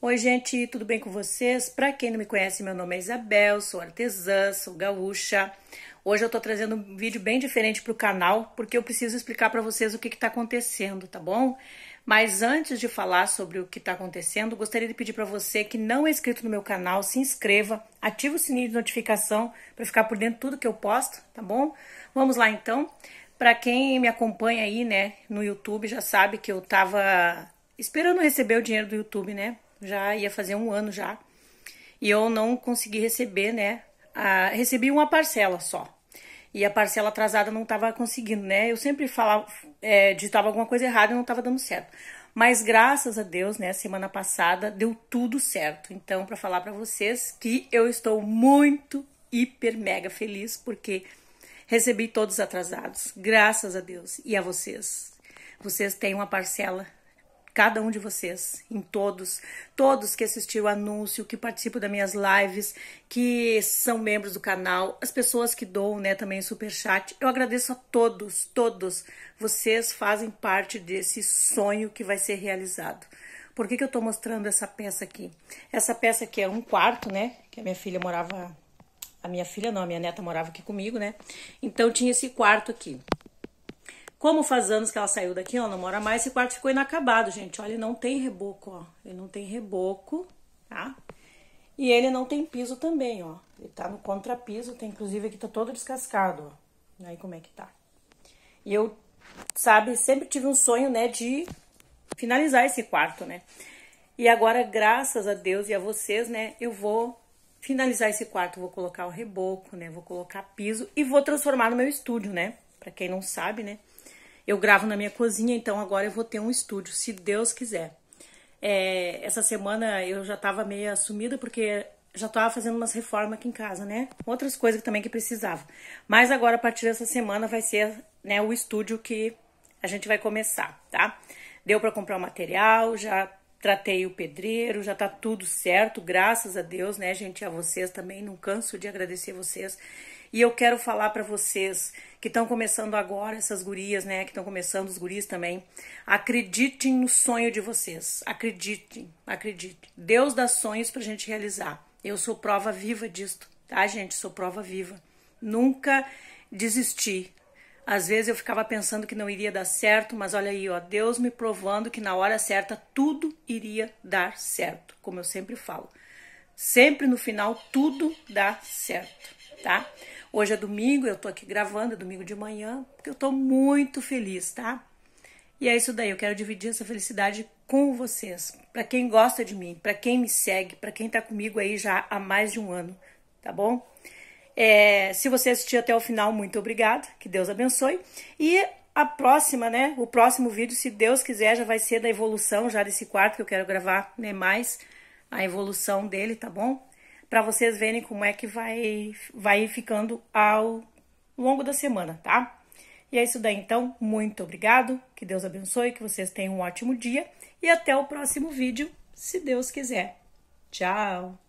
Oi, gente, tudo bem com vocês? Para quem não me conhece, meu nome é Isabel, sou artesã, sou gaúcha. Hoje eu tô trazendo um vídeo bem diferente pro canal, porque eu preciso explicar para vocês o que que tá acontecendo, tá bom? Mas antes de falar sobre o que está acontecendo, gostaria de pedir para você que não é inscrito no meu canal, se inscreva, ative o sininho de notificação para ficar por dentro de tudo que eu posto, tá bom? Vamos lá então. Para quem me acompanha aí, né, no YouTube, já sabe que eu tava esperando receber o dinheiro do YouTube, né? já ia fazer um ano já, e eu não consegui receber, né? A, recebi uma parcela só. E a parcela atrasada não estava conseguindo, né? Eu sempre falava, é, digitava alguma coisa errada e não estava dando certo. Mas graças a Deus, né, semana passada deu tudo certo. Então, para falar para vocês que eu estou muito hiper mega feliz porque recebi todos atrasados. Graças a Deus e a vocês. Vocês têm uma parcela cada um de vocês, em todos, todos que assistiram o anúncio, que participam das minhas lives, que são membros do canal, as pessoas que doam, né, também super chat. Eu agradeço a todos, todos. Vocês fazem parte desse sonho que vai ser realizado. Por que, que eu estou mostrando essa peça aqui? Essa peça aqui é um quarto, né? Que a minha filha morava. A minha filha não, a minha neta morava aqui comigo, né? Então tinha esse quarto aqui. Como faz anos que ela saiu daqui, ela não mora mais, esse quarto ficou inacabado, gente. Olha, não tem reboco, ó. Ele não tem reboco, tá? E ele não tem piso também, ó. Ele tá no contrapiso, tem inclusive aqui tá todo descascado, ó. Aí como é que tá? E eu, sabe, sempre tive um sonho, né, de finalizar esse quarto, né? E agora, graças a Deus e a vocês, né, eu vou finalizar esse quarto, vou colocar o reboco, né, vou colocar piso e vou transformar no meu estúdio, né? Pra quem não sabe, né, eu gravo na minha cozinha, então agora eu vou ter um estúdio, se Deus quiser. É, essa semana eu já tava meio assumida porque já tava fazendo umas reformas aqui em casa, né? Outras coisas também que precisava. Mas agora, a partir dessa semana, vai ser né, o estúdio que a gente vai começar, tá? Deu para comprar o material, já tratei o pedreiro, já tá tudo certo, graças a Deus, né, gente, a vocês também, não canso de agradecer vocês. E eu quero falar para vocês que estão começando agora, essas gurias, né, que estão começando os guris também, acreditem no sonho de vocês, acreditem, acreditem. Deus dá sonhos pra gente realizar. Eu sou prova viva disto, tá, gente? Sou prova viva. Nunca desisti, às vezes eu ficava pensando que não iria dar certo, mas olha aí, ó, Deus me provando que na hora certa tudo iria dar certo, como eu sempre falo. Sempre no final tudo dá certo, tá? Hoje é domingo, eu tô aqui gravando, é domingo de manhã, porque eu tô muito feliz, tá? E é isso daí, eu quero dividir essa felicidade com vocês. Para quem gosta de mim, para quem me segue, para quem tá comigo aí já há mais de um ano, tá bom? É, se você assistiu até o final, muito obrigada. Que Deus abençoe. E a próxima, né? O próximo vídeo, se Deus quiser, já vai ser da evolução já desse quarto que eu quero gravar, né? Mais a evolução dele, tá bom? Para vocês verem como é que vai, vai ficando ao longo da semana, tá? E é isso daí, então. Muito obrigado. Que Deus abençoe, que vocês tenham um ótimo dia. E até o próximo vídeo, se Deus quiser. Tchau!